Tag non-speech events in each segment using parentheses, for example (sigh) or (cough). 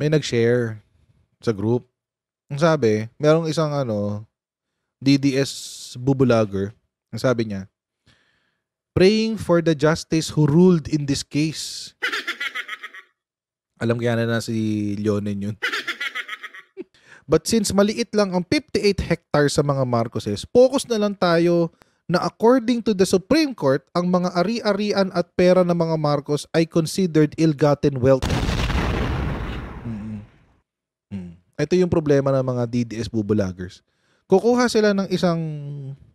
may nag-share sa group. Ang sabi, merong isang ano, DDS bubulager. Ang sabi niya, praying for the justice who ruled in this case. (laughs) Alam kaya na na si Leonen yun. (laughs) But since maliit lang ang 58 hectares sa mga Marcoses, focus na lang tayo na according to the Supreme Court, ang mga ari-arian at pera ng mga Marcos ay considered ill-gotten wealth. Ito yung problema ng mga DDS bubloggers. Kukuha sila ng isang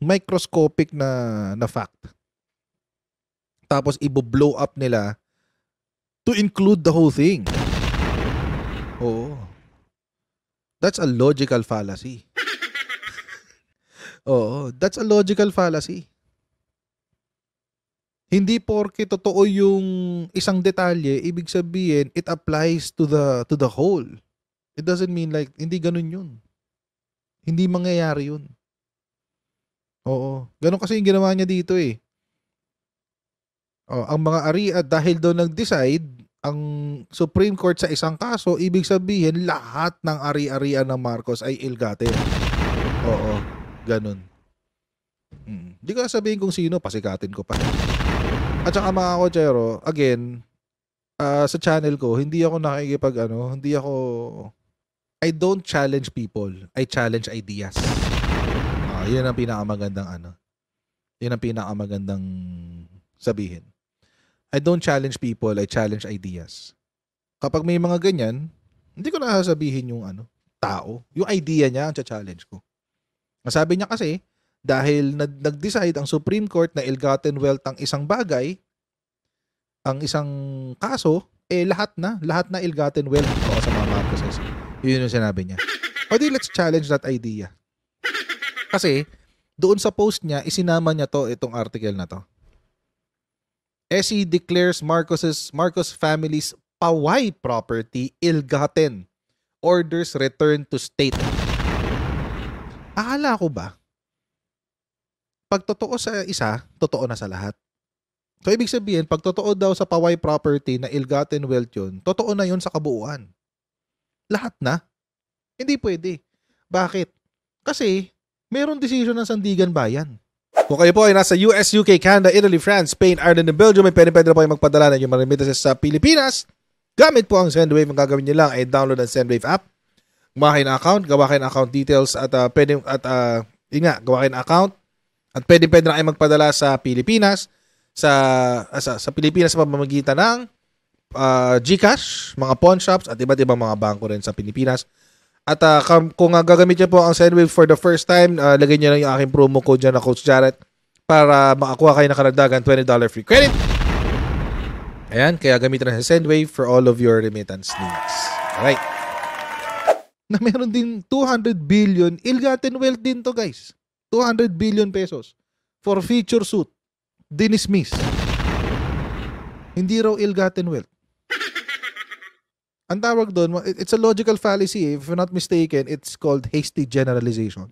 microscopic na, na fact. Tapos ibo-blow up nila to include the whole thing. Oo. That's a logical fallacy. (laughs) Oo, that's a logical fallacy. Hindi porke totoo yung isang detalye, ibig sabihin it applies to the to the whole. It doesn't mean like, hindi ganun yun. Hindi mangyayari yun. Oo. Ganun kasi yung ginawa niya dito eh. Oh, ang mga ari at dahil daw nag-decide ang Supreme Court sa isang kaso, ibig sabihin lahat ng ari-arian ng Marcos ay ilgate. Oo, ganun. Hmm. Di ko sabihin kung sino, pasikatin ko pa. At saka mga kochero, again, uh, sa channel ko, hindi ako nakikipag ano, hindi ako I don't challenge people. I challenge ideas. Uh, yun ang pinakamagandang ano. Yun ang pinakamagandang sabihin. I don't challenge people. I challenge ideas. Kapag may mga ganyan, hindi ko na sasabihin yung ano, tao. Yung idea niya ang challenge ko. Masabi niya kasi, dahil nag-decide ang Supreme Court na ill-gotten wealth ang isang bagay, ang isang kaso, eh lahat na, lahat na ill-gotten wealth ko sa mga Marcoses. Yun yung sinabi niya. O di, let's challenge that idea. Kasi, doon sa post niya, isinama niya to, itong article na to. SE declares Marcos's Marcos family's Pawai property ill-gotten. Orders return to state. Akala ko ba, pag totoo sa isa, totoo na sa lahat. So, ibig sabihin, pag totoo daw sa Pawai property na ill-gotten wealth yun, totoo na yun sa kabuuan lahat na? Hindi pwede. Bakit? Kasi mayroong decision ng Sandigan Bayan. Kung kayo po ay nasa US, UK, Canada, Italy, France, Spain, Ireland, and Belgium, ay pwede-pwede na po kayo magpadala ng inyong remittances sa Pilipinas. Gamit po ang SendWave. Ang gagawin nyo lang ay download ang SendWave app. Gumawa kayo account, gawa kayo account details at uh, pwede, at uh, yun nga, gawa kayo account. At pwede-pwede na kayo magpadala sa Pilipinas sa, ah, sa, sa Pilipinas sa pamamagitan ng uh, GCash, mga pawn shops at iba't ibang mga bangko rin sa Pilipinas. At uh, kung uh, ah, gagamit niyo po ang SendWave for the first time, uh, lagay niyo lang yung aking promo code dyan na Coach Jarrett para makakuha kayo ng karagdagan $20 free credit. Ayan, kaya gamitin na sa SendWave for all of your remittance needs. Alright. Na meron din 200 billion, ill-gotten wealth din to guys. 200 billion pesos for feature suit, dinismiss. Hindi raw ill-gotten wealth ang tawag doon, it's a logical fallacy. Eh. If you're not mistaken, it's called hasty generalization.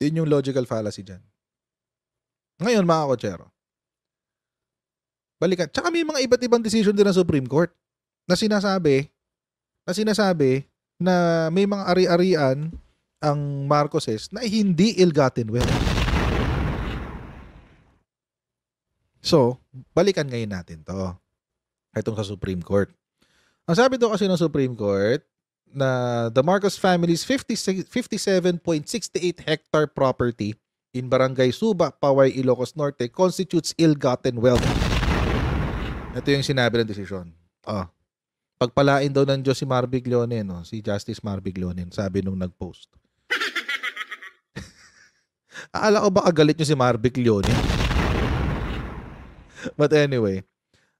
Yun yung logical fallacy dyan. Ngayon, mga kotsero, balikan. Tsaka may mga iba't ibang decision din ng Supreme Court na sinasabi na sinasabi na may mga ari-arian ang Marcoses na hindi ill-gotten wealth. So, balikan ngayon natin to. Itong sa Supreme Court. Ang sabi daw kasi ng Supreme Court, na the Marcos family's 57.68 hectare property in Barangay Suba, Paway, Ilocos Norte constitutes ill-gotten wealth. Ito yung sinabi ng desisyon. Oh. Pagpalain daw ng Diyos si Marvic Leone, no? si Justice Marvic Leone, sabi nung nag-post. Aala (laughs) ko ba kagalit nyo si Marvic Leone? (laughs) But anyway,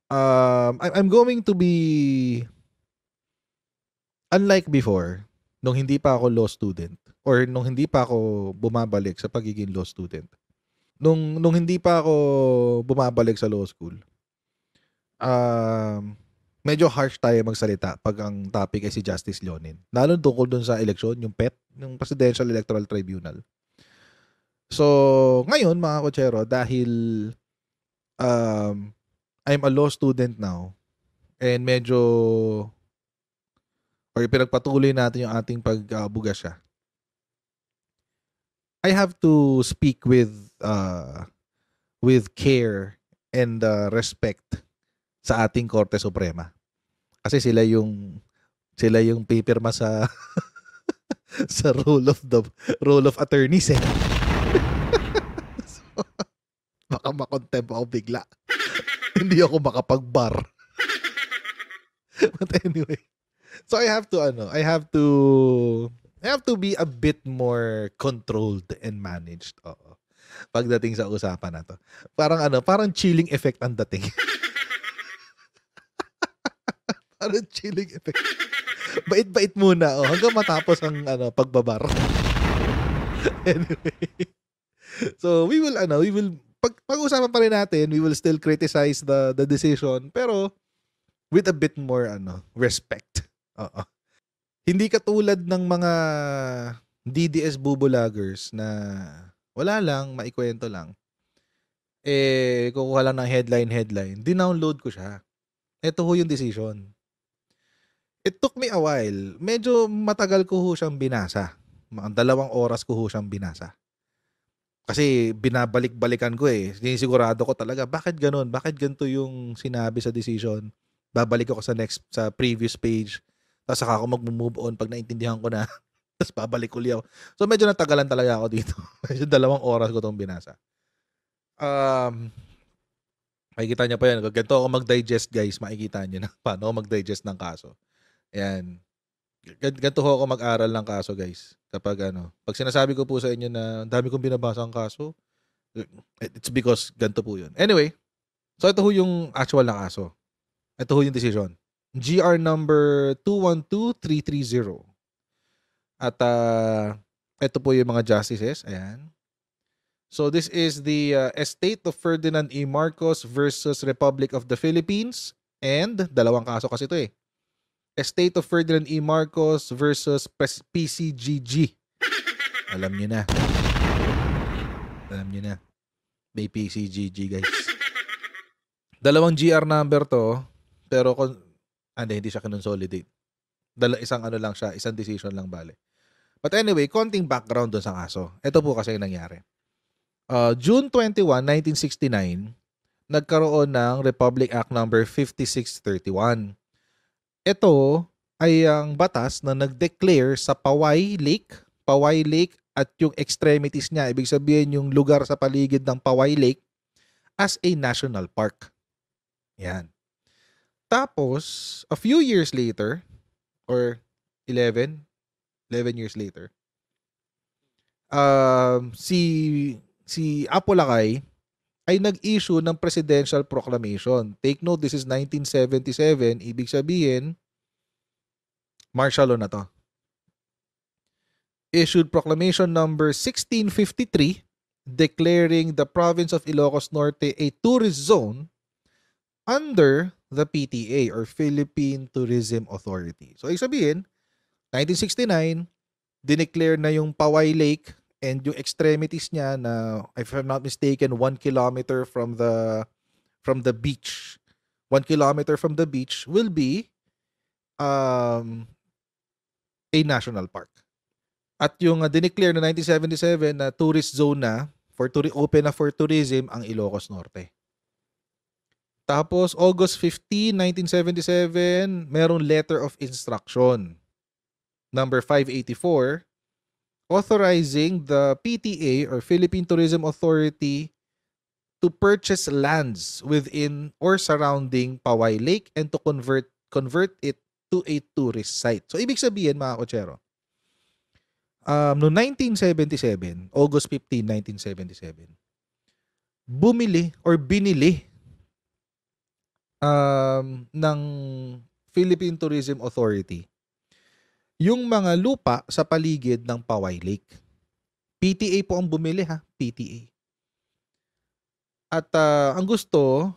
um, I'm going to be unlike before, nung hindi pa ako law student or nung hindi pa ako bumabalik sa pagiging law student. Nung nung hindi pa ako bumabalik sa law school. Um uh, medyo harsh tayo magsalita pag ang topic ay si Justice Leonin. Lalo tungkol dun sa eleksyon, yung PET, yung Presidential Electoral Tribunal. So, ngayon mga kochero, dahil um, I'm a law student now and medyo or pinagpatuloy natin yung ating pagbuga ah, siya, I have to speak with uh, with care and uh, respect sa ating Korte Suprema. Kasi sila yung sila yung pipirma sa (laughs) sa rule of the rule of attorneys eh. (laughs) so, baka makontemp ako bigla. (laughs) Hindi ako makapag-bar. But anyway, so I have to ano, I have to I have to be a bit more controlled and managed. Oo. Pagdating sa usapan na to. Parang ano, parang chilling effect ang dating. (laughs) parang chilling effect. Bait-bait muna oh, hanggang matapos ang ano, pagbabar. (laughs) anyway. So we will ano, we will pag pag-usapan pa rin natin, we will still criticize the the decision pero with a bit more ano, respect. Hindi katulad ng mga DDS bubulagers na wala lang, maikwento lang. Eh, kukuha lang ng headline-headline. Dinownload ko siya. Ito ho yung decision. It took me a while. Medyo matagal ko ho siyang binasa. Mga dalawang oras ko ho siyang binasa. Kasi binabalik-balikan ko eh. Sinisigurado ko talaga, bakit ganun? Bakit ganito yung sinabi sa decision? Babalik ako sa next sa previous page. Tapos saka ako mag-move on pag naintindihan ko na. (laughs) Tapos babalik ulit ako. So medyo natagalan talaga ako dito. (laughs) medyo dalawang oras ko itong binasa. Um, makikita niya pa yan. Ganito ako mag-digest guys. Makikita niya na (laughs) paano ako mag-digest ng kaso. Ayan. Ganito ako mag-aral ng kaso guys. Kapag ano. Pag sinasabi ko po sa inyo na dami kong binabasa ang kaso, it's because ganito po yun. Anyway, so ito ho yung actual na kaso. Ito ho yung decision. GR number 212330. At uh, ito po yung mga justices. Ayan. So this is the uh, estate of Ferdinand E. Marcos versus Republic of the Philippines. And dalawang kaso kasi ito eh. Estate of Ferdinand E. Marcos versus PCGG. Alam niyo na. Alam niyo na. May PCGG guys. Dalawang GR number to. Pero and ah, hindi, hindi siya kinonsolidate. Dala, isang ano lang siya, isang decision lang bale. But anyway, konting background doon sa kaso. Ito po kasi yung nangyari. Uh, June 21, 1969, nagkaroon ng Republic Act number no. 5631. Ito ay ang batas na nag-declare sa Pawai Lake, Pawai Lake at yung extremities niya, ibig sabihin yung lugar sa paligid ng Pawai Lake, as a national park. Yan. Tapos, a few years later, or 11, 11 years later, uh, si, si Apolakay ay nag-issue ng presidential proclamation. Take note, this is 1977. Ibig sabihin, martial law na to. Issued proclamation number 1653 declaring the province of Ilocos Norte a tourist zone under the PTA or Philippine Tourism Authority. So, ibig sabihin, 1969, dineclare na yung Paway Lake and yung extremities niya na, if I'm not mistaken, one kilometer from the from the beach. One kilometer from the beach will be um, a national park. At yung uh, dineclare na 1977 na tourist zone na for to open na for tourism ang Ilocos Norte. Tapos August 15, 1977, merong letter of instruction. Number 584, authorizing the PTA or Philippine Tourism Authority to purchase lands within or surrounding Paway Lake and to convert convert it to a tourist site. So ibig sabihin mga kotsero, um, no 1977, August 15, 1977, bumili or binili um, ng Philippine Tourism Authority yung mga lupa sa paligid ng Paway Lake. PTA po ang bumili ha, PTA. At uh, ang gusto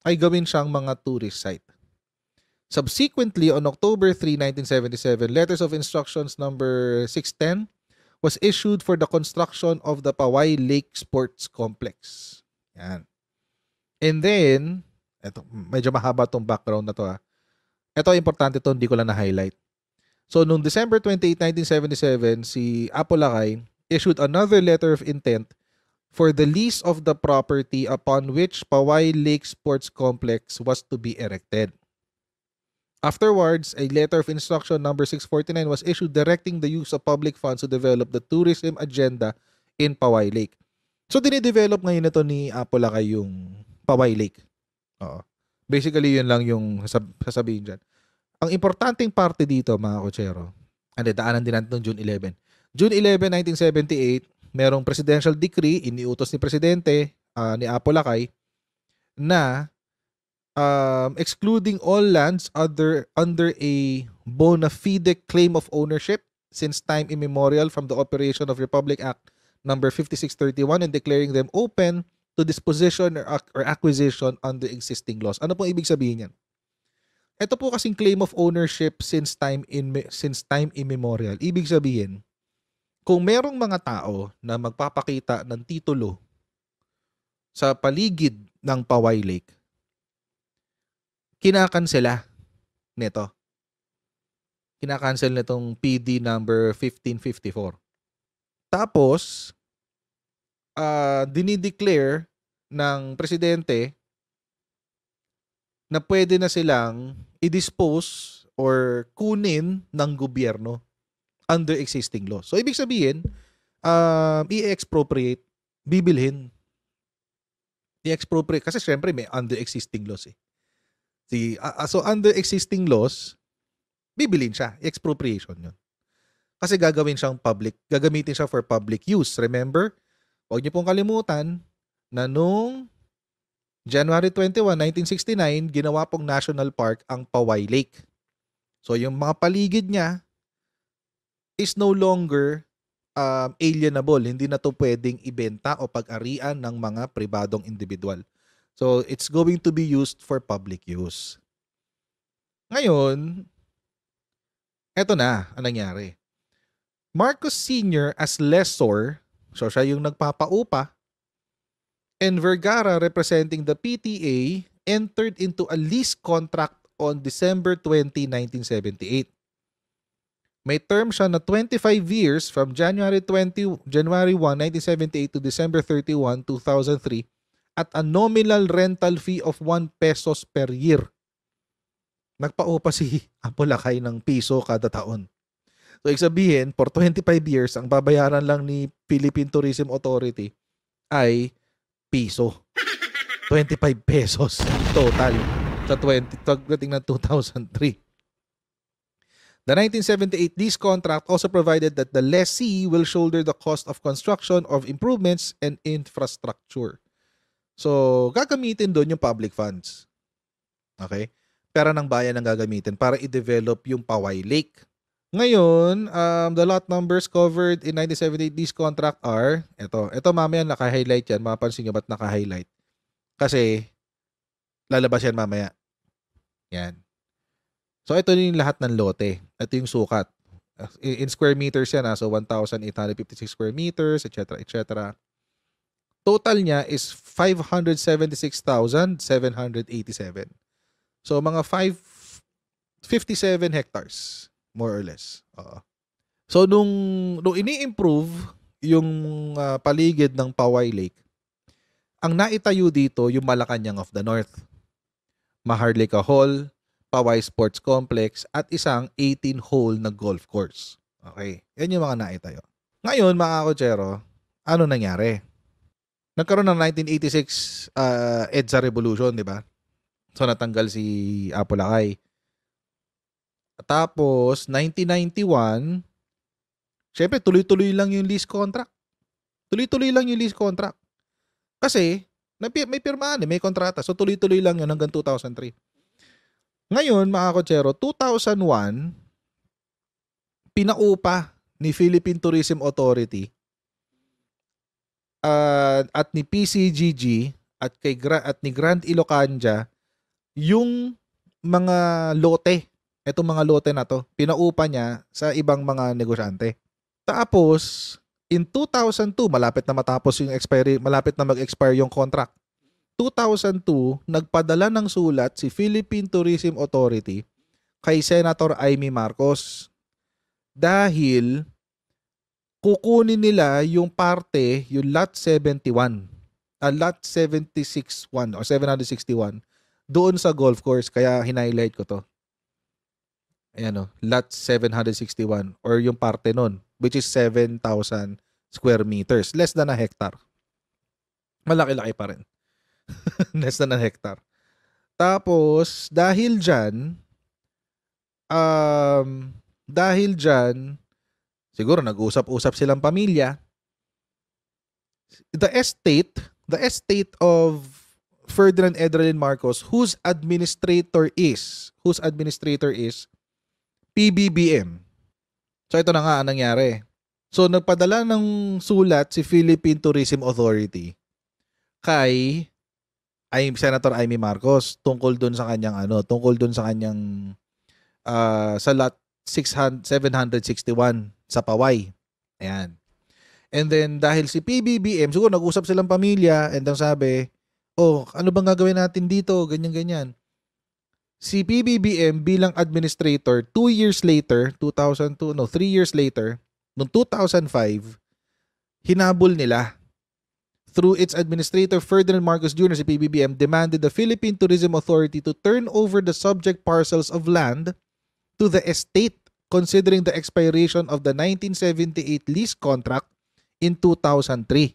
ay gawin siyang mga tourist site. Subsequently, on October 3, 1977, Letters of Instructions number 610 was issued for the construction of the Paway Lake Sports Complex. Yan. And then, ito, medyo mahaba tong background na to ha. Ah. Ito importante to, hindi ko lang na-highlight. So, noong December 28, 1977, si Apolacay issued another letter of intent for the lease of the property upon which Pawai Lake Sports Complex was to be erected. Afterwards, a letter of instruction number 649 was issued directing the use of public funds to develop the tourism agenda in Pawai Lake. So, dinedevelop ngayon ito ni Apolacay yung Pawai Lake. Oo. Basically, yun lang yung sasab- sasabihin dyan. Ang importanteng parte dito, mga kuchero, ang daanan din natin noong June 11. June 11, 1978, merong presidential decree, iniutos ni Presidente, uh, ni Apo na um, excluding all lands other under a bona fide claim of ownership since time immemorial from the operation of Republic Act number no. 5631 and declaring them open to disposition or, ac- or acquisition under existing laws. Ano po ibig sabihin yan? Ito po kasing claim of ownership since time in since time immemorial. Ibig sabihin, kung merong mga tao na magpapakita ng titulo sa paligid ng Paway Lake, kinakansela nito. Kinakansel nitong PD number 1554. Tapos, uh, dinideclare ng presidente na pwede na silang i-dispose or kunin ng gobyerno under existing law. So ibig sabihin, uh, i-expropriate, bibilhin. I-expropriate kasi syempre may under existing laws eh. Si, uh, so under existing laws, bibilhin siya, expropriation yun. Kasi gagawin siyang public, gagamitin siya for public use. Remember, Huwag niyo pong kalimutan na noong January 21, 1969, ginawa pong national park ang Paway Lake. So yung mga paligid niya is no longer um, alienable. Hindi na to pwedeng ibenta o pag-arian ng mga pribadong individual. So it's going to be used for public use. Ngayon, eto na ang nangyari. Marcos Sr. as lessor So siya yung nagpapaupa. And Vergara representing the PTA entered into a lease contract on December 20, 1978. May term siya na 25 years from January 20 January 1, 1978 to December 31, 2003 at a nominal rental fee of 1 pesos per year. Nagpaupa si Apolakay ng piso kada taon. So, ibig sabihin, for 25 years, ang babayaran lang ni Philippine Tourism Authority ay piso. 25 (laughs) pesos total sa 20, pagdating ng 2003. The 1978 lease contract also provided that the lessee will shoulder the cost of construction of improvements and infrastructure. So, gagamitin doon yung public funds. Okay? Pera ng bayan ang gagamitin para i-develop yung Paway Lake ngayon, um, the lot numbers covered in 1978 lease contract are, ito, ito mamaya naka-highlight yan. Mapapansin nyo ba't naka-highlight? Kasi, lalabas yan mamaya. Yan. So, ito yung lahat ng lote. Ito yung sukat. In, square meters yan, ha? Ah. so 1,856 square meters, etc., etc. Total niya is 576,787. So, mga 5, 57 hectares. More or less. Oo. So, nung, nung ini-improve yung uh, paligid ng Paway Lake, ang naitayo dito yung Malacanang of the North. Maharlika Hall, Paway Sports Complex, at isang 18-hole na golf course. Okay, yan yung mga naitayo. Ngayon, mga kotsero, ano nangyari? Nagkaroon ng 1986 uh, ah, EDSA Revolution, di ba? So natanggal si Apolacay. Tapos, 1991, syempre tuloy-tuloy lang yung lease contract. Tuloy-tuloy lang yung lease contract. Kasi, may pirmaan eh, may kontrata. So, tuloy-tuloy lang yun hanggang 2003. Ngayon, mga kotsero, 2001, pinaupa ni Philippine Tourism Authority uh, at ni PCGG at kay at ni Grand Ilocanja yung mga lote etong mga lote na to, pinaupa niya sa ibang mga negosyante. Tapos, in 2002, malapit na matapos yung expiry, malapit na mag-expire yung contract. 2002, nagpadala ng sulat si Philippine Tourism Authority kay Senator Amy Marcos dahil kukunin nila yung parte, yung lot 71, uh, ah, lot 761 or 761 doon sa golf course kaya hinighlight ko to ano, lot 761 or yung parte nun, which is 7,000 square meters, less than a hectare. Malaki-laki pa rin. (laughs) less than a hectare. Tapos, dahil dyan, um, dahil dyan, siguro nag-usap-usap silang pamilya, the estate, the estate of Ferdinand Edralin Marcos, whose administrator is, whose administrator is PBBM. So ito na nga ang nangyari. So nagpadala ng sulat si Philippine Tourism Authority kay ay Senator Amy Marcos tungkol doon sa kanyang ano, tungkol doon sa kanyang uh, sa lot 600, 761 sa Paway. Ayan. And then dahil si PBBM, siguro nag-usap silang pamilya and ang sabi, oh, ano bang gagawin natin dito, ganyan-ganyan. si PBBM bilang administrator 2 years later, 2002, no, 3 years later, noong 2005, hinabol nila. Through its administrator Ferdinand Marcos Jr., si PBBM demanded the Philippine Tourism Authority to turn over the subject parcels of land to the estate considering the expiration of the 1978 lease contract in 2003.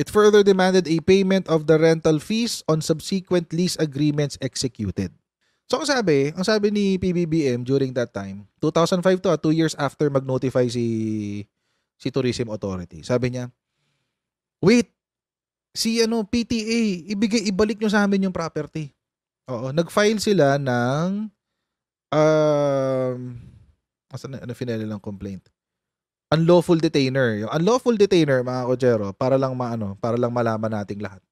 It further demanded a payment of the rental fees on subsequent lease agreements executed. So ang sabi, ang sabi ni PBBM during that time, 2005 to, 2 ah, years after mag-notify si si Tourism Authority. Sabi niya, "Wait, si ano PTA, ibigay ibalik niyo sa amin yung property." Oo, nag-file sila ng um asa na ano finale ng complaint. Unlawful detainer. Yung unlawful detainer, mga kojero, para lang maano, para lang malaman nating lahat.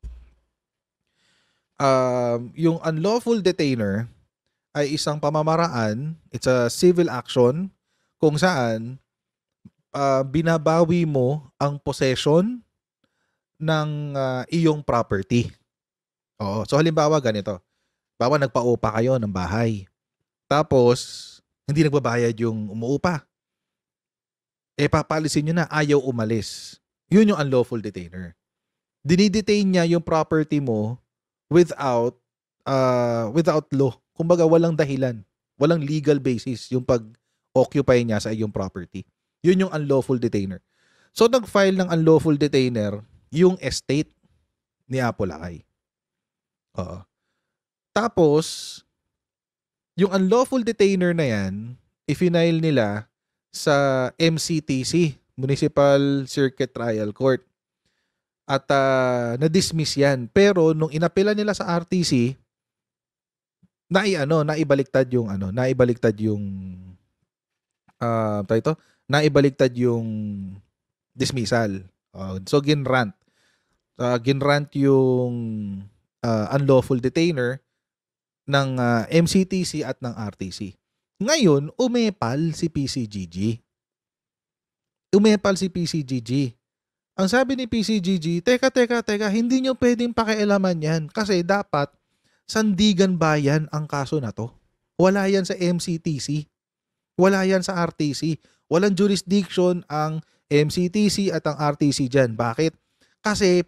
Um, yung unlawful detainer, ay isang pamamaraan, it's a civil action kung saan uh, binabawi mo ang possession ng uh, iyong property. Oo. So halimbawa ganito. Bawa nagpaupa kayo ng bahay. Tapos hindi nagbabayad yung umuupa. E eh, papalisin niyo na ayaw umalis. Yun yung unlawful detainer. Dinidetain niya yung property mo without uh, without law. Kumbaga, walang dahilan. Walang legal basis yung pag-occupy niya sa iyong property. Yun yung unlawful detainer. So, nag-file ng unlawful detainer yung estate ni Apolakay. Oo. Tapos, yung unlawful detainer na yan, ifinail nila sa MCTC, Municipal Circuit Trial Court. At uh, na-dismiss yan. Pero nung inapela nila sa RTC, na ano, naibaliktad yung ano, naibaliktad yung uh, ito, naibaliktad yung dismissal. Uh, so ginrant. Uh, ginrant yung uh, unlawful detainer ng uh, MCTC at ng RTC. Ngayon, umepal si PCGG. Umepal si PCGG. Ang sabi ni PCGG, teka, teka, teka, hindi nyo pwedeng pakialaman yan kasi dapat Sandigan Bayan ang kaso na to. Wala yan sa MCTC. Wala yan sa RTC. Walang jurisdiction ang MCTC at ang RTC dyan. Bakit? Kasi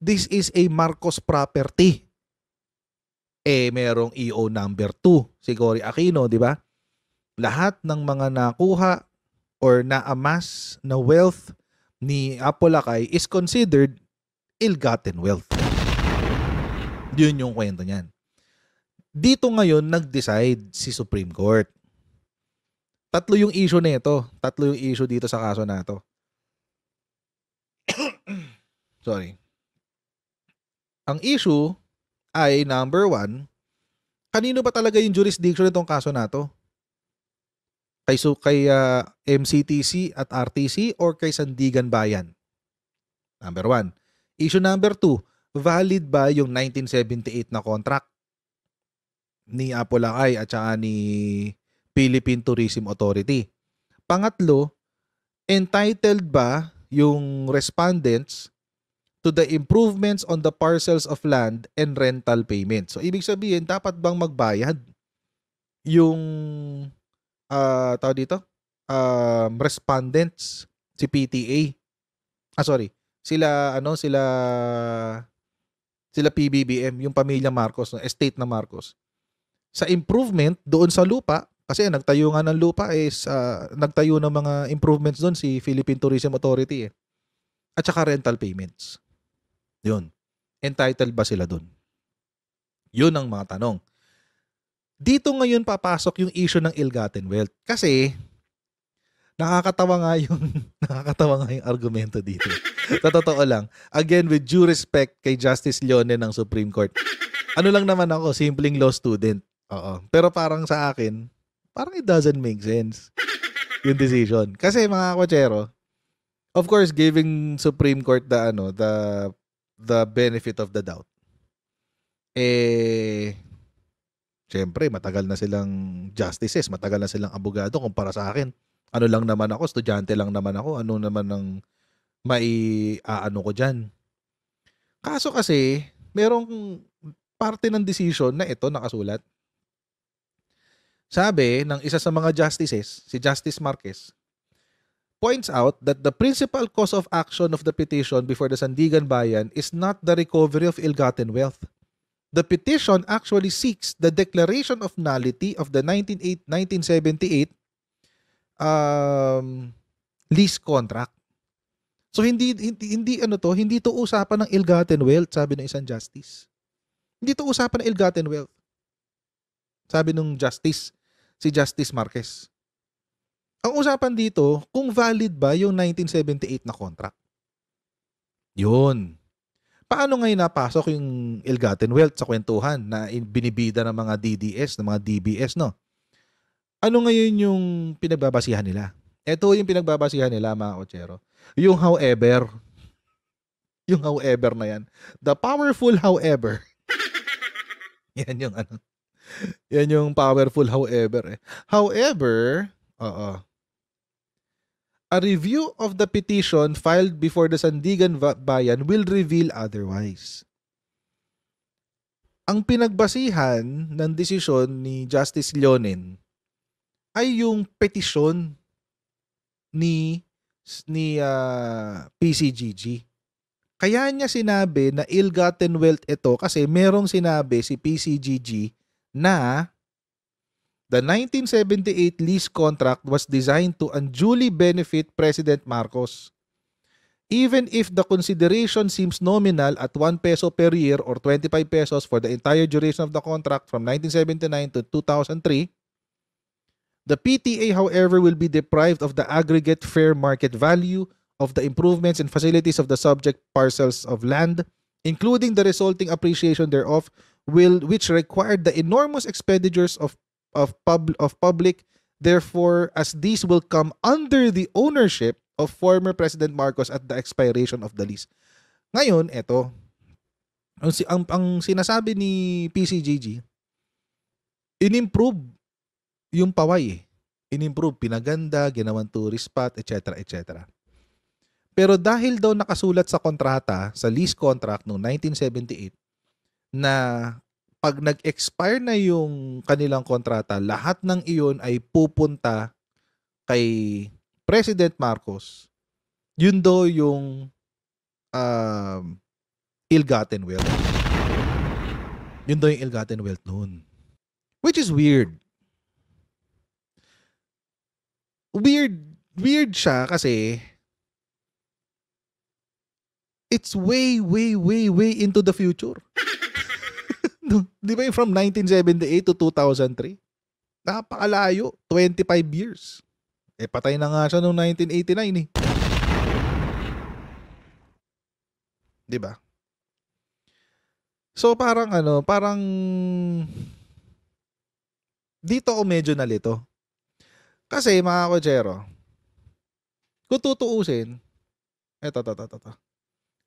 this is a Marcos property. Eh, merong EO number 2, si Cory Aquino, di ba? Lahat ng mga nakuha or naamas na wealth ni Apolacay is considered ill-gotten wealth. Yun yung kwento niyan. Dito ngayon nag-decide si Supreme Court. Tatlo yung issue nito, tatlo yung issue dito sa kaso na to. (coughs) Sorry. Ang issue ay number one, kanino ba talaga yung jurisdiction nitong kaso na to? Kay, so, kay uh, ah, MCTC at RTC or kay Sandigan Bayan? Number one. Issue number two, valid ba yung 1978 na contract? ni Apolacay at saka ni Philippine Tourism Authority. Pangatlo, entitled ba yung respondents to the improvements on the parcels of land and rental payment. So ibig sabihin dapat bang magbayad yung uh, ah, tao dito um, respondents si PTA. Ah sorry, sila ano sila sila PBBM, yung pamilya Marcos, no? estate na Marcos sa improvement doon sa lupa, kasi nagtayo nga ng lupa is uh, nagtayo ng mga improvements doon si Philippine Tourism Authority eh. At saka rental payments. 'Yun. Entitled ba sila doon? 'Yun ang mga tanong. Dito ngayon papasok yung issue ng ill-gotten wealth kasi nakakatawa nga yung (laughs) nakakatawa nga yung argumento dito. (laughs) Sa totoo lang, again with due respect kay Justice Leone ng Supreme Court. Ano lang naman ako, simpleng law student Oo. Pero parang sa akin, parang it doesn't make sense yung decision. Kasi mga kotsero, of course, giving Supreme Court the ano, the the benefit of the doubt. Eh, syempre, matagal na silang justices, matagal na silang abogado kumpara sa akin. Ano lang naman ako, estudyante lang naman ako, ano naman ang mai aano ko diyan. Kaso kasi, merong parte ng decision na ito nakasulat. Sabi ng isa sa mga justices, si Justice Marquez, points out that the principal cause of action of the petition before the Sandigan Bayan is not the recovery of ill-gotten wealth. The petition actually seeks the declaration of nullity of the 1978, 1978 um, lease contract. So hindi, hindi hindi ano to, hindi to usapan ng ill-gotten wealth sabi ng isang justice. Hindi to usapan ng ill-gotten wealth. Sabi nung Justice, si Justice Marquez. Ang usapan dito, kung valid ba yung 1978 na contract. Yun. Paano ngayon napasok yung Ilgaten Wealth sa kwentuhan na binibida ng mga DDS, ng mga DBS, no? Ano ngayon yung pinagbabasihan nila? Ito yung pinagbabasihan nila, mga Ochero. Yung however, (laughs) yung however na yan. The powerful however. (laughs) yan yung ano. Yan yung powerful however. Eh. However, -uh, A review of the petition filed before the Sandigan Bayan will reveal otherwise. Ang pinagbasihan ng desisyon ni Justice Leonin ay yung petisyon ni ni uh, ah, PCGG. Kaya niya sinabi na ill-gotten wealth ito kasi merong sinabi si PCGG na the 1978 lease contract was designed to unduly benefit President Marcos. Even if the consideration seems nominal at 1 peso per year or 25 pesos for the entire duration of the contract from 1979 to 2003, the PTA, however, will be deprived of the aggregate fair market value of the improvements and facilities of the subject parcels of land, including the resulting appreciation thereof, will which required the enormous expenditures of of pub, of public therefore as these will come under the ownership of former President Marcos at the expiration of the lease. Ngayon, eto ang, ang, ang sinasabi ni PCGG inimprove yung paway eh. Inimprove, pinaganda, ginawan tourist spot, etc. etc. Pero dahil daw nakasulat sa kontrata, sa lease contract noong 1978, na pag nag-expire na yung kanilang kontrata, lahat ng iyon ay pupunta kay President Marcos. Yun do yung uh, ill-gotten wealth. Yun do yung ill-gotten wealth noon. Which is weird. Weird, weird siya kasi it's way, way, way, way into the future. Di ba yung from 1978 to 2003? Napakalayo. 25 years. Eh, patay na nga siya noong 1989 eh. Di ba? So, parang ano, parang dito ako medyo nalito. Kasi mga kochero, kung tutuusin, eto, eto, eto, eto.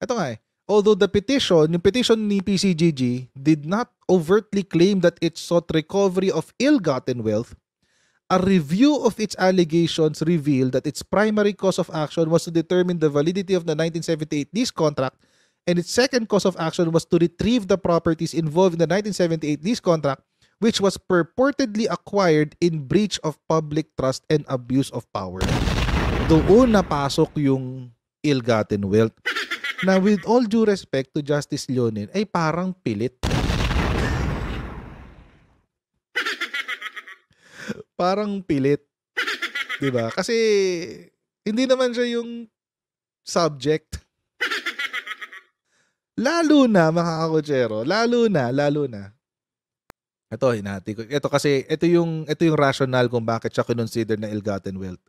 Eto nga eh. Although the petition, yung petition ni PCGG did not overtly claim that it sought recovery of ill-gotten wealth, a review of its allegations revealed that its primary cause of action was to determine the validity of the 1978 lease contract and its second cause of action was to retrieve the properties involved in the 1978 lease contract which was purportedly acquired in breach of public trust and abuse of power. Doon napasok yung ill-gotten wealth na with all due respect to Justice Leonin ay parang pilit. parang pilit. 'Di ba? Kasi hindi naman siya yung subject. Lalo na mga kakotsero, lalo na, lalo na. Ito, hinati ko. Ito kasi, ito yung, ito yung rational kung bakit siya kinonsider na ill-gotten wealth.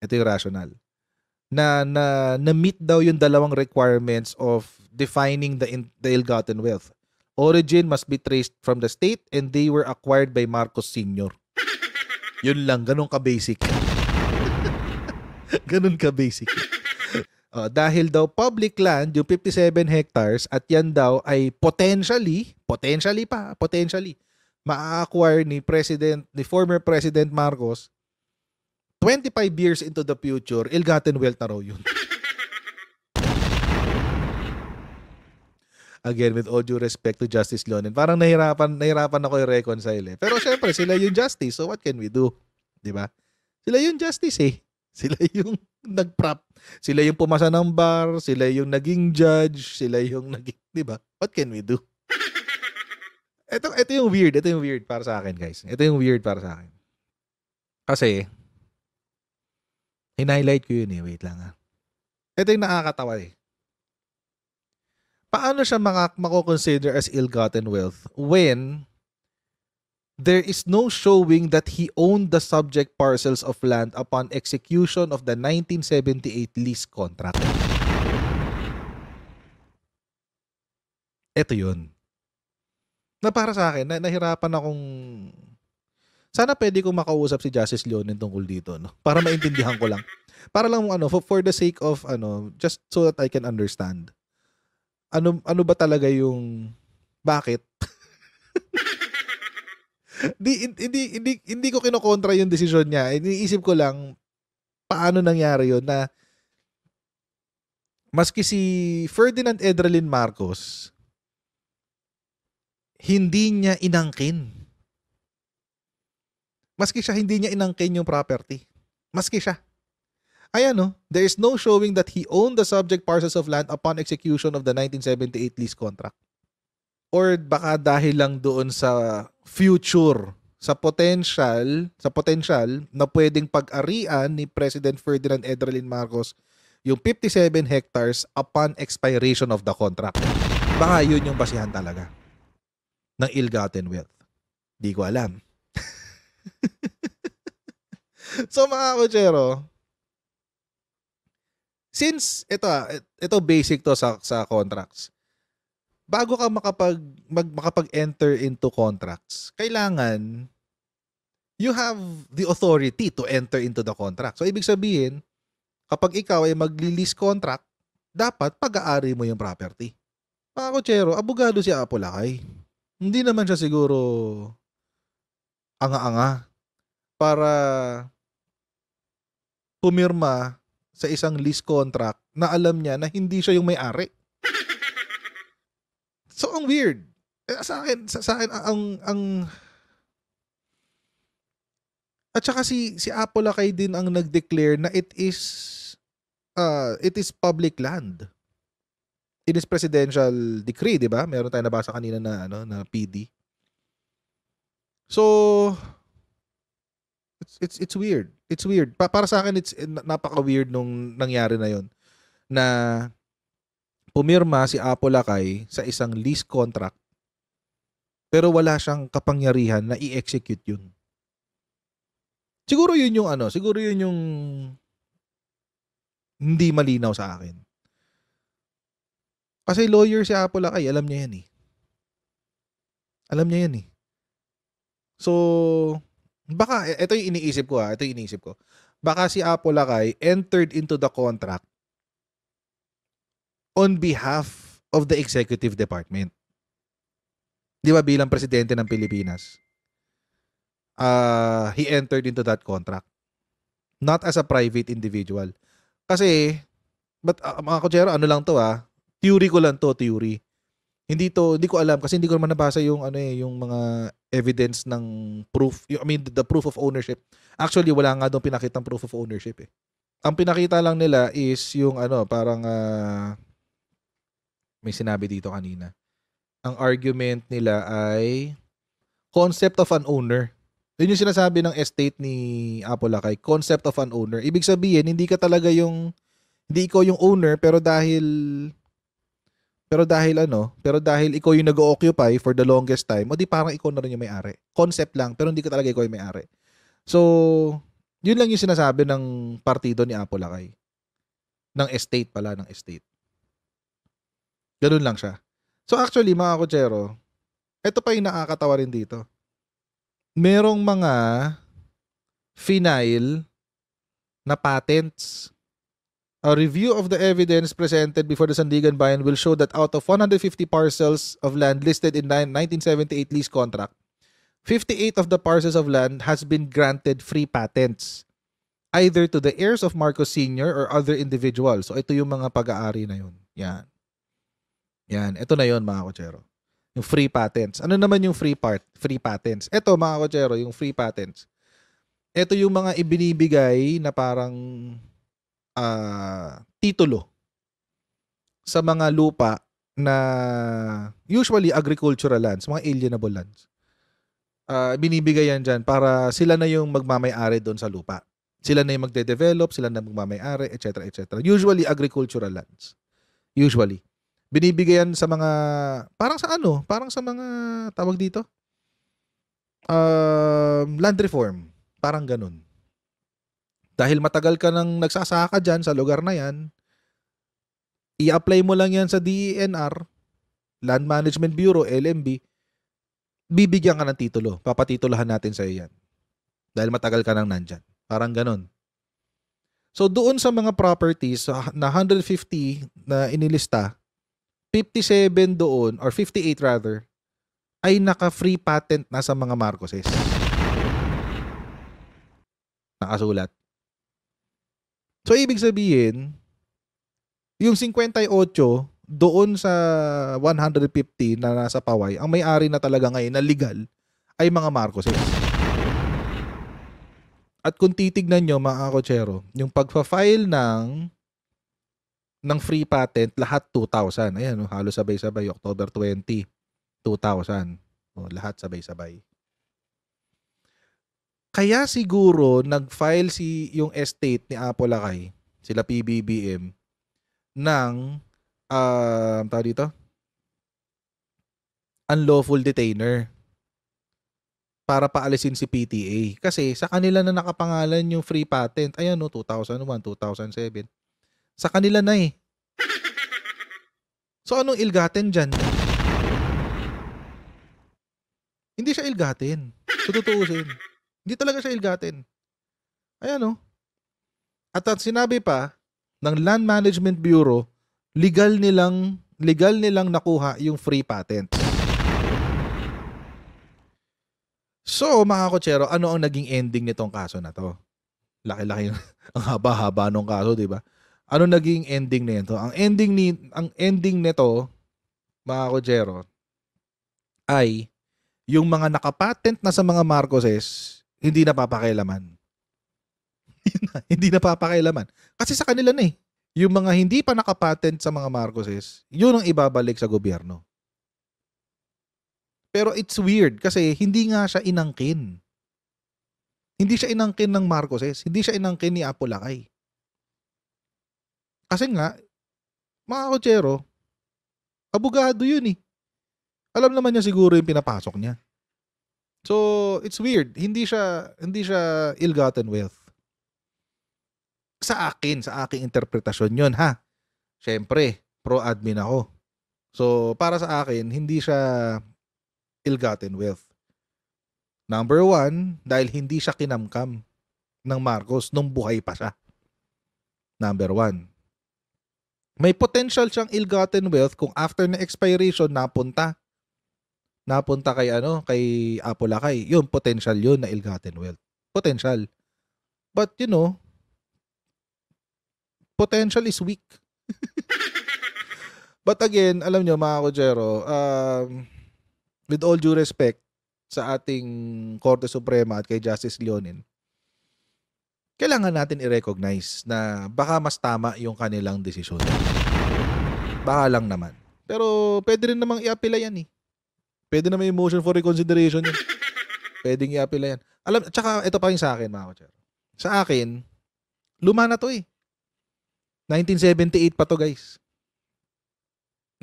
Ito yung rational na na na meet daw yung dalawang requirements of defining the in, the ill-gotten wealth. Origin must be traced from the state and they were acquired by Marcos Sr. Yun lang, ganun ka basic. (laughs) ganun ka basic. Uh, dahil daw public land yung 57 hectares at yan daw ay potentially, potentially pa, potentially, ma acquire ni President, ni former President Marcos 25 years into the future, ill-gotten wealth raw yun. Again, with all due respect to Justice Leonin, parang nahirapan, nahirapan ako i-reconcile eh. Pero syempre, sila yung justice, so what can we do? Di ba? Sila yung justice eh. Sila yung nag-prop. Sila yung pumasa ng bar. Sila yung naging judge. Sila yung naging, di ba? What can we do? ito, ito yung weird. Ito yung weird para sa akin, guys. Ito yung weird para sa akin. Kasi, Hinighlight ko yun eh. Wait lang ha. Ah. Ito yung nakakatawa eh. Paano siya maka- mako-consider as ill-gotten wealth when there is no showing that he owned the subject parcels of land upon execution of the 1978 lease contract? Ito yun. Na para sa akin, na nahirapan akong sana pwede kong makausap si Justice Leonin tungkol dito, no? Para maintindihan ko lang. (laughs) Para lang ano, for, for the sake of ano, just so that I can understand. Ano ano ba talaga yung bakit? (laughs) di, hindi, hindi, hindi ko kinokontra yung decision niya. Iniisip ko lang, paano nangyari yon na maski si Ferdinand Edralin Marcos, hindi niya inangkin Maski siya hindi niya inangkin yung property. Maski siya. Ayan no, there is no showing that he owned the subject parcels of land upon execution of the 1978 lease contract. Or baka dahil lang doon sa future, sa potential, sa potential na pwedeng pag-arian ni President Ferdinand Edralin Marcos yung 57 hectares upon expiration of the contract. Baka yun yung basihan talaga ng ill-gotten wealth. Di ko alam. (laughs) so mga kutsero, since ito, ito basic to sa, sa contracts. Bago ka makapag, mag, makapag-enter into contracts, kailangan you have the authority to enter into the contract. So, ibig sabihin, kapag ikaw ay mag-lease contract, dapat pag-aari mo yung property. Mga kutsero, abogado si Apolakay. Hindi naman siya siguro anga-anga para pumirma sa isang lease contract na alam niya na hindi siya yung may-ari. So ang weird. Eh, sa akin sa, sa akin ang ang At saka si si Apple kay din ang nag-declare na it is uh, it is public land. It is presidential decree, 'di ba? Meron tayong nabasa kanina na ano na PD. So, it's, it's, it's weird. It's weird. Pa- para sa akin, it's eh, napaka-weird nung nangyari na yon na pumirma si Apo Lakay sa isang lease contract pero wala siyang kapangyarihan na i-execute yun. Siguro yun yung ano, siguro yun yung hindi malinaw sa akin. Kasi lawyer si Apple Akay, alam niya yan eh. Alam niya yan eh. So, baka, ito e, yung iniisip ko ha, ito yung iniisip ko. Baka si Apolacay entered into the contract on behalf of the executive department. Di ba bilang presidente ng Pilipinas? Uh, he entered into that contract. Not as a private individual. Kasi, but uh, mga kutsero, ano lang to ah, theory ko lang to, theory. Hindi to, hindi ko alam kasi hindi ko naman nabasa yung ano eh, yung mga evidence ng proof, yung, I mean the proof of ownership. Actually, wala nga doon pinakitang proof of ownership eh. Ang pinakita lang nila is yung ano, parang uh, may sinabi dito kanina. Ang argument nila ay concept of an owner. Yun yung sinasabi ng estate ni Apolakay, concept of an owner. Ibig sabihin, hindi ka talaga yung, hindi ikaw yung owner, pero dahil pero dahil ano, pero dahil ikaw yung nag-occupy for the longest time, o di parang ikaw na rin yung may-ari. Concept lang, pero hindi ka talaga ikaw yung may-ari. So, yun lang yung sinasabi ng partido ni Apo Lakay. Ng estate pala, ng estate. Ganun lang siya. So actually, mga kutsero, ito pa yung nakakatawa rin dito. Merong mga final na patents A review of the evidence presented before the Sandigan Bayan will show that out of 150 parcels of land listed in 1978 lease contract, 58 of the parcels of land has been granted free patents either to the heirs of Marcos Sr. or other individuals. So ito yung mga pag-aari na yun. Yan. Yan. Ito na yun mga kochero. Yung free patents. Ano naman yung free part? Free patents. Ito mga kochero, yung free patents. Ito yung mga ibinibigay na parang uh, titulo sa mga lupa na usually agricultural lands, mga alienable lands. Uh, binibigay yan dyan para sila na yung magmamayari doon sa lupa. Sila na yung magde-develop, sila na magmamayari, etc. etc. Usually agricultural lands. Usually. Binibigay yan sa mga, parang sa ano, parang sa mga, tawag dito, uh, land reform. Parang ganun. Dahil matagal ka nang nagsasaka dyan sa lugar na yan, i-apply mo lang yan sa DENR, Land Management Bureau, LMB, bibigyan ka ng titulo. Papatitulahan natin sa iyo yan. Dahil matagal ka nang nandyan. Parang ganun. So doon sa mga properties na 150 na inilista, 57 doon or 58 rather ay naka-free patent na sa mga Marcoses. Nakasulat. So, ibig sabihin, yung 58 doon sa 150 na nasa Paway, ang may-ari na talaga ngayon na legal ay mga Marcoses. At kung titignan nyo, mga kotsero, yung pagpa-file ng ng free patent, lahat 2,000. Ayan, oh, halos sabay-sabay, October 20, 2,000. O, lahat sabay-sabay. Kaya siguro nag-file si yung estate ni Apple Akay, sila PBBM, ng, uh, tawag dito, unlawful detainer para paalisin si PTA. Kasi sa kanila na nakapangalan yung free patent. Ayan no, 2001, 2007. Sa kanila na eh. So anong ilgaten diyan? Hindi siya ilgaten. So tutuusin. Hindi talaga siya ilgatin. Ayan o. Oh. At, at sinabi pa ng Land Management Bureau, legal nilang legal nilang nakuha yung free patent. So, mga kotsero, ano ang naging ending nitong kaso na to? Laki-laki (laughs) ang haba-haba nung kaso, 'di ba? Ano naging ending nito? Ang ending ni ang ending nito, mga kotsero, ay yung mga nakapatent na sa mga Marcoses hindi napapakailaman. (laughs) hindi napapakailaman. Kasi sa kanila na eh. Yung mga hindi pa nakapatent sa mga Marcoses, yun ang ibabalik sa gobyerno. Pero it's weird kasi hindi nga siya inangkin. Hindi siya inangkin ng Marcoses. Hindi siya inangkin ni Apolacay. Kasi nga, mga kotsero, abogado yun eh. Alam naman niya siguro yung pinapasok niya. So, it's weird. Hindi siya hindi siya ill-gotten wealth. Sa akin, sa aking interpretasyon 'yon, ha. Syempre, pro-admin ako. So, para sa akin, hindi siya ill-gotten wealth. Number one, dahil hindi siya kinamkam ng Marcos nung buhay pa siya. Number one. May potential siyang ill-gotten wealth kung after na expiration napunta napunta kay ano, kay Apolacay. Yun, potential yun na ill-gotten wealth. Potential. But you know, potential is weak. (laughs) But again, alam nyo mga Kojero, um, with all due respect sa ating Korte Suprema at kay Justice Leonin, kailangan natin i-recognize na baka mas tama yung kanilang desisyon. Baka lang naman. Pero pwede rin namang i-appeal yan eh. Pwede na may motion for reconsideration yun. (laughs) Pwedeng i-appeal yan. Alam, tsaka ito pa rin sa akin, mga kutsero. Sa akin, luma na to eh. 1978 pa to, guys.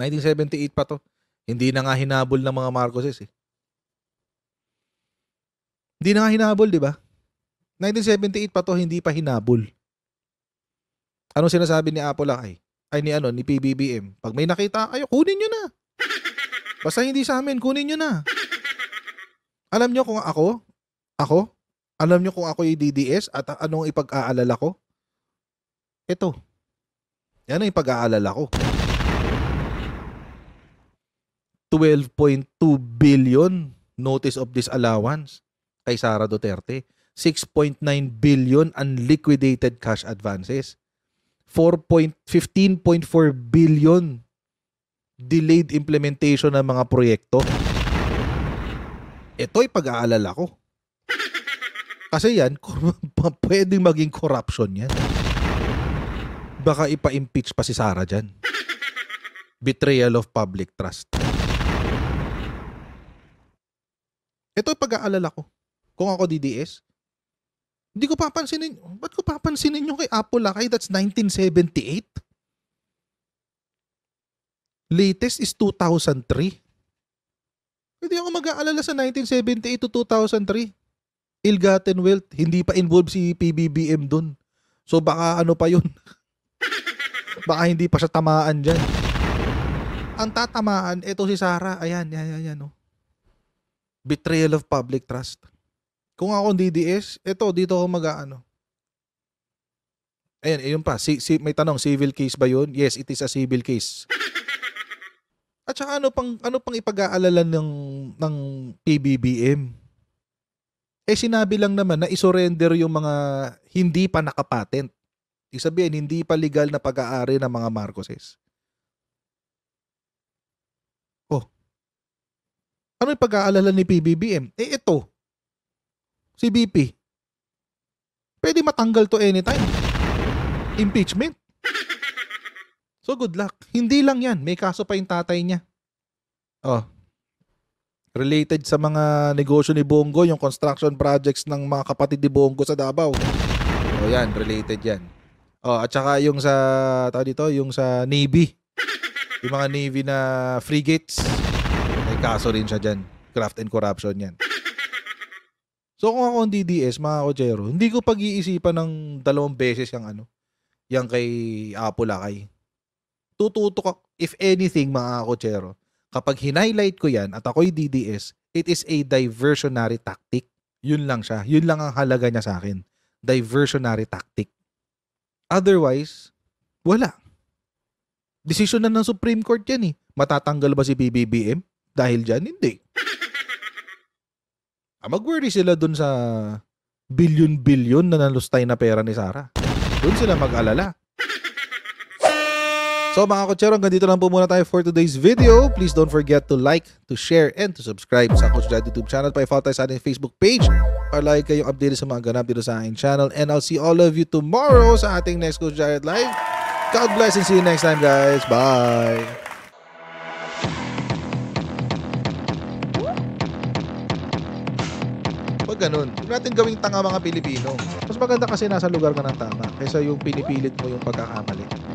1978 pa to. Hindi na nga hinabol ng mga Marcoses eh. Hindi na nga hinabol, di ba? 1978 pa to, hindi pa hinabol. Ano sinasabi ni Apple ay? Ay ni ano, ni PBBM. Pag may nakita kayo, kunin nyo na. (laughs) Basta hindi sa amin, kunin nyo na. Alam nyo kung ako, ako, alam nyo kung ako yung DDS at anong ipag-aalala ko? Ito. Yan ang ipag-aalala ko. 12.2 billion notice of disallowance kay Sara Duterte. 6.9 billion unliquidated cash advances. 4.15.4 billion delayed implementation ng mga proyekto? Ito'y pag-aalala ko. Kasi yan, (laughs) pwedeng maging corruption yan. Baka ipa-impeach pa si Sara dyan. Betrayal of public trust. Ito pag-aalala ko. Kung ako DDS, hindi ko papansinin. Ba't ko papansinin yung kay Apple Akay? Ah? That's 1978 latest is 2003. Hindi ako mag-aalala sa 1978 to 2003. ill wealth. Hindi pa involved si PBBM dun. So baka ano pa yun. (laughs) baka hindi pa sa tamaan dyan. Ang tatamaan, ito si Sara. Ayan, yan, yan, yan. Oh. Betrayal of public trust. Kung ako DDS, ito, dito ako mag aano Ayan, ayun eh, pa. Si, si, may tanong, civil case ba yun? Yes, it is a civil case. At saka ano pang ano pang ipag-aalala ng ng PBBM? Eh sinabi lang naman na isurrender yung mga hindi pa nakapatent. Ibig sabihin, hindi pa legal na pag-aari ng mga Marcoses. Oh. Ano yung pag-aalala ni PBBM? Eh ito. Si BP. Pwede matanggal to anytime. Impeachment. So good luck. Hindi lang yan. May kaso pa yung tatay niya. Oh. Related sa mga negosyo ni Bongo, yung construction projects ng mga kapatid ni Bongo sa Davao. Oh, yan. Related yan. Oh, at saka yung sa, tawag dito, yung sa Navy. Yung mga Navy na frigates. May kaso rin siya dyan. Craft and corruption yan. So kung ako ang DDS, mga kodyero, hindi ko pag-iisipan ng dalawang beses yung ano, yung kay Apo Lakay tututo ka, if anything, mga kotsero, kapag hinighlight ko yan at ako'y DDS, it is a diversionary tactic. Yun lang siya. Yun lang ang halaga niya sa akin. Diversionary tactic. Otherwise, wala. Desisyon na ng Supreme Court yan eh. Matatanggal ba si BBBM? Dahil dyan, hindi. Ah, mag-worry sila dun sa billion-billion na nalustay na pera ni Sara. Doon sila mag-alala. So mga kutsero, hanggang dito lang po muna tayo for today's video. Please don't forget to like, to share, and to subscribe sa Coach Dad YouTube channel. Pa-follow tayo sa ating Facebook page para lagi kayong updated sa mga ganap dito sa aking channel. And I'll see all of you tomorrow sa ating next Coach Jared Live. God bless and see you next time guys. Bye! Pag ganun, huwag natin gawing tanga mga Pilipino. Mas maganda kasi nasa lugar ka ng tama kaysa yung pinipilit mo yung pagkakamali.